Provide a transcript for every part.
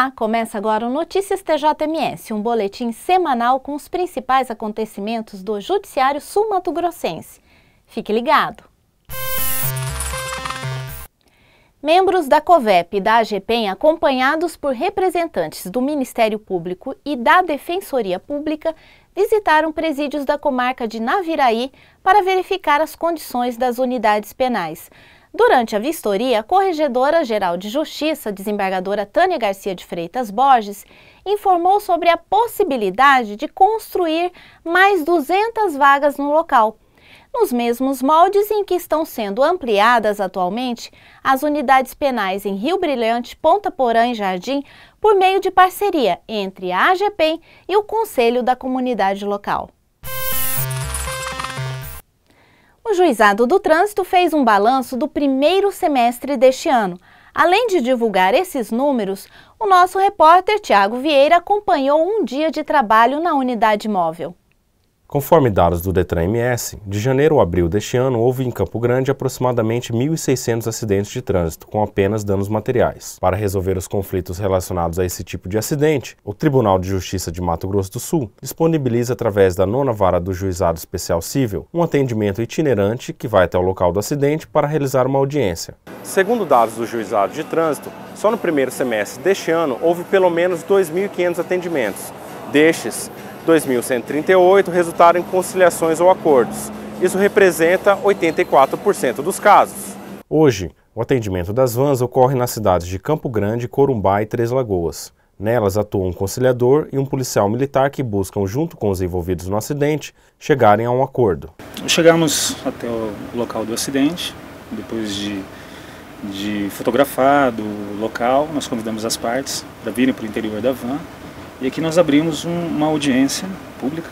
Olá, começa agora o Notícias TJMS, um boletim semanal com os principais acontecimentos do Judiciário Sul-Mato-Grossense. Fique ligado! Membros da COVEP e da AGPEM, acompanhados por representantes do Ministério Público e da Defensoria Pública, visitaram presídios da comarca de Naviraí para verificar as condições das unidades penais. Durante a vistoria, a Corregedora-Geral de Justiça, desembargadora Tânia Garcia de Freitas Borges, informou sobre a possibilidade de construir mais 200 vagas no local, nos mesmos moldes em que estão sendo ampliadas atualmente as unidades penais em Rio Brilhante, Ponta Porã e Jardim, por meio de parceria entre a AGPEM e o Conselho da Comunidade Local. O Juizado do Trânsito fez um balanço do primeiro semestre deste ano. Além de divulgar esses números, o nosso repórter Tiago Vieira acompanhou um dia de trabalho na unidade móvel. Conforme dados do Detran-MS, de janeiro a abril deste ano houve em Campo Grande aproximadamente 1.600 acidentes de trânsito, com apenas danos materiais. Para resolver os conflitos relacionados a esse tipo de acidente, o Tribunal de Justiça de Mato Grosso do Sul disponibiliza, através da nona vara do Juizado Especial Civil, um atendimento itinerante que vai até o local do acidente para realizar uma audiência. Segundo dados do Juizado de Trânsito, só no primeiro semestre deste ano houve pelo menos 2.500 atendimentos. Destes, 2.138 resultaram em conciliações ou acordos. Isso representa 84% dos casos. Hoje, o atendimento das vans ocorre nas cidades de Campo Grande, Corumbá e Três Lagoas. Nelas atuam um conciliador e um policial militar que buscam, junto com os envolvidos no acidente, chegarem a um acordo. Chegamos até o local do acidente, depois de, de fotografar do local, nós convidamos as partes para virem para o interior da van e aqui nós abrimos um, uma audiência pública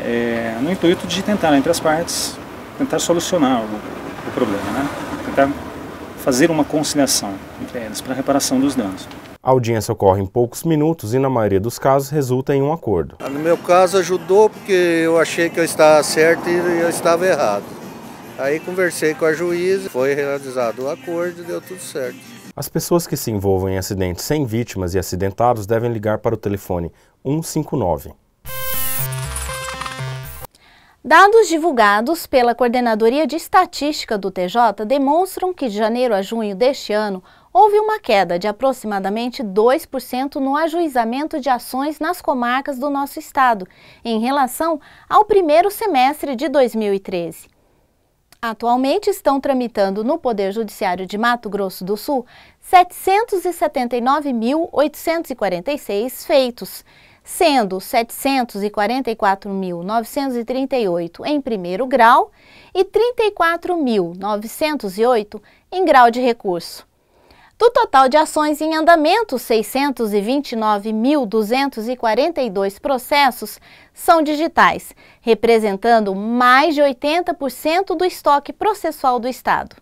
é, no intuito de tentar, entre as partes, tentar solucionar o, o problema, né? tentar fazer uma conciliação entre elas para a reparação dos danos. A audiência ocorre em poucos minutos e, na maioria dos casos, resulta em um acordo. Ah, no meu caso, ajudou porque eu achei que eu estava certo e eu estava errado. Aí conversei com a juíza, foi realizado o acordo e deu tudo certo. As pessoas que se envolvem em acidentes sem vítimas e acidentados devem ligar para o telefone 159. Dados divulgados pela Coordenadoria de Estatística do TJ demonstram que de janeiro a junho deste ano houve uma queda de aproximadamente 2% no ajuizamento de ações nas comarcas do nosso estado, em relação ao primeiro semestre de 2013. Atualmente estão tramitando no Poder Judiciário de Mato Grosso do Sul 779.846 feitos, sendo 744.938 em primeiro grau e 34.908 em grau de recurso. Do total de ações em andamento, 629.242 processos são digitais, representando mais de 80% do estoque processual do Estado.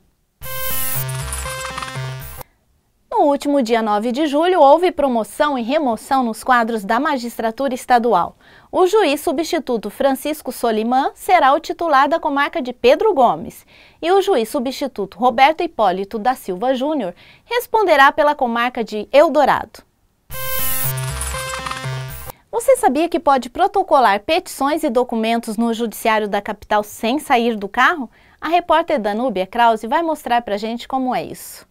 No último dia 9 de julho, houve promoção e remoção nos quadros da magistratura estadual. O juiz substituto Francisco Solimã será o titular da comarca de Pedro Gomes e o juiz substituto Roberto Hipólito da Silva Júnior responderá pela comarca de Eldorado. Você sabia que pode protocolar petições e documentos no judiciário da capital sem sair do carro? A repórter Danúbia Krause vai mostrar pra gente como é isso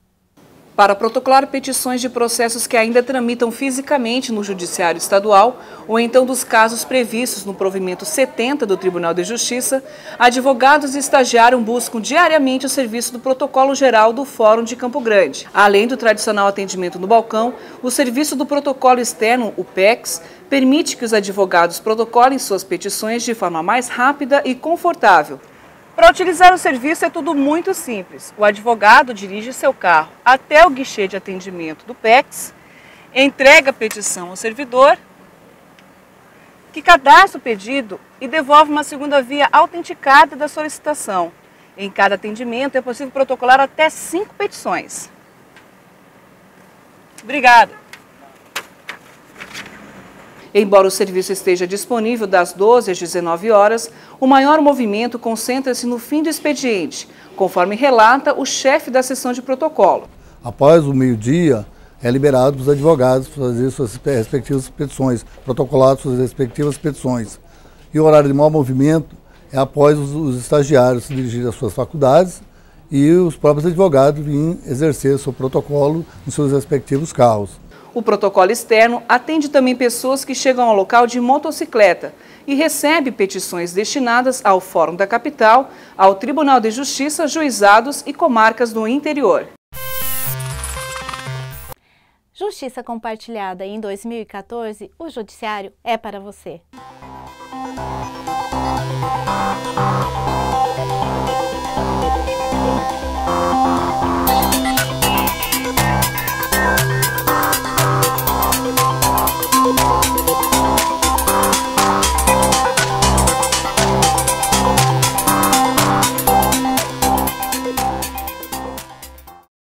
para protocolar petições de processos que ainda tramitam fisicamente no Judiciário Estadual ou então dos casos previstos no provimento 70 do Tribunal de Justiça, advogados e estagiários buscam diariamente o serviço do Protocolo Geral do Fórum de Campo Grande. Além do tradicional atendimento no balcão, o serviço do Protocolo Externo, o PEX, permite que os advogados protocolem suas petições de forma mais rápida e confortável. Para utilizar o serviço é tudo muito simples. O advogado dirige seu carro até o guichê de atendimento do PEX, entrega a petição ao servidor, que cadastra o pedido e devolve uma segunda via autenticada da solicitação. Em cada atendimento é possível protocolar até cinco petições. Obrigada! Embora o serviço esteja disponível das 12 às 19 horas, o maior movimento concentra-se no fim do expediente, conforme relata o chefe da sessão de protocolo. Após o meio-dia, é liberado para os advogados fazer suas respectivas petições, protocolar suas respectivas petições. E o horário de maior movimento é após os, estagiários se dirigirem às suas faculdades e os próprios advogados virem exercer seu protocolo nos seus respectivos carros. O protocolo externo atende também pessoas que chegam ao local de motocicleta e recebe petições destinadas ao Fórum da Capital, ao Tribunal de Justiça, juizados e comarcas do interior. Justiça compartilhada em 2014, o judiciário é para você.